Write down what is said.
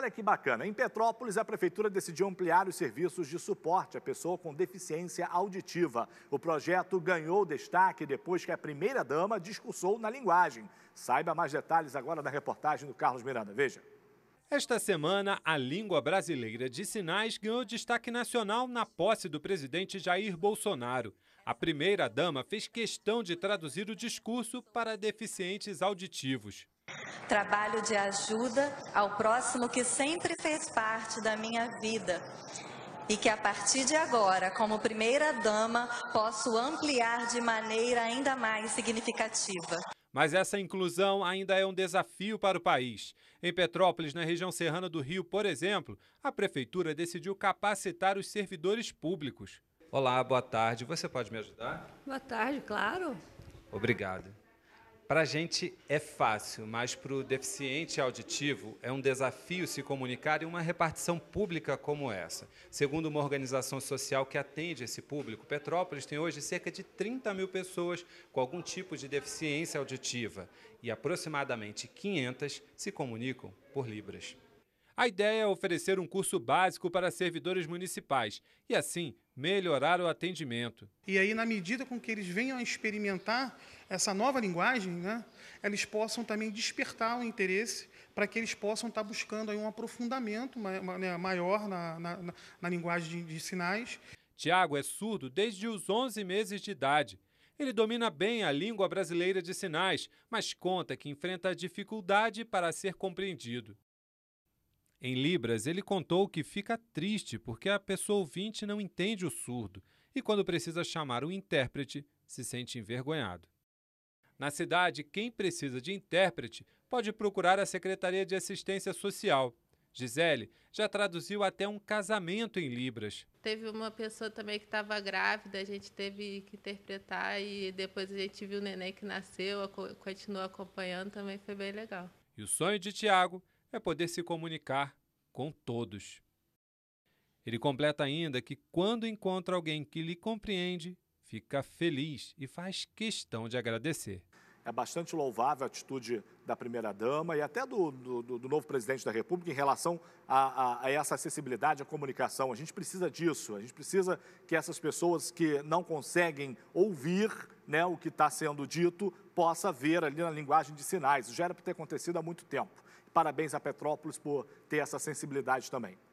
Olha que bacana. Em Petrópolis, a prefeitura decidiu ampliar os serviços de suporte à pessoa com deficiência auditiva. O projeto ganhou destaque depois que a primeira-dama discursou na linguagem. Saiba mais detalhes agora na reportagem do Carlos Miranda. Veja. Esta semana, a língua brasileira de sinais ganhou destaque nacional na posse do presidente Jair Bolsonaro. A primeira-dama fez questão de traduzir o discurso para deficientes auditivos. Trabalho de ajuda ao próximo que sempre fez parte da minha vida e que a partir de agora, como primeira dama, posso ampliar de maneira ainda mais significativa. Mas essa inclusão ainda é um desafio para o país. Em Petrópolis, na região serrana do Rio, por exemplo, a prefeitura decidiu capacitar os servidores públicos. Olá, boa tarde. Você pode me ajudar? Boa tarde, claro. Obrigado. Para a gente é fácil, mas para o deficiente auditivo é um desafio se comunicar em uma repartição pública como essa. Segundo uma organização social que atende esse público, Petrópolis tem hoje cerca de 30 mil pessoas com algum tipo de deficiência auditiva e aproximadamente 500 se comunicam por Libras. A ideia é oferecer um curso básico para servidores municipais e, assim, melhorar o atendimento. E aí, na medida com que eles venham a experimentar essa nova linguagem, né, eles possam também despertar o interesse para que eles possam estar buscando aí um aprofundamento né, maior na, na, na linguagem de, de sinais. Tiago é surdo desde os 11 meses de idade. Ele domina bem a língua brasileira de sinais, mas conta que enfrenta dificuldade para ser compreendido. Em Libras, ele contou que fica triste porque a pessoa ouvinte não entende o surdo e, quando precisa chamar um intérprete, se sente envergonhado. Na cidade, quem precisa de intérprete pode procurar a Secretaria de Assistência Social. Gisele já traduziu até um casamento em Libras. Teve uma pessoa também que estava grávida, a gente teve que interpretar e depois a gente viu o neném que nasceu, continuou acompanhando, também foi bem legal. E o sonho de Tiago é poder se comunicar com todos. Ele completa ainda que quando encontra alguém que lhe compreende, fica feliz e faz questão de agradecer é bastante louvável a atitude da primeira-dama e até do, do, do, novo presidente da República em relação a, a, a, essa acessibilidade à comunicação. A gente precisa disso, a gente precisa que essas pessoas que não conseguem ouvir né, o que está sendo dito possa ver ali na linguagem de sinais. Isso já era para ter acontecido há muito tempo. Parabéns a Petrópolis por ter essa sensibilidade também.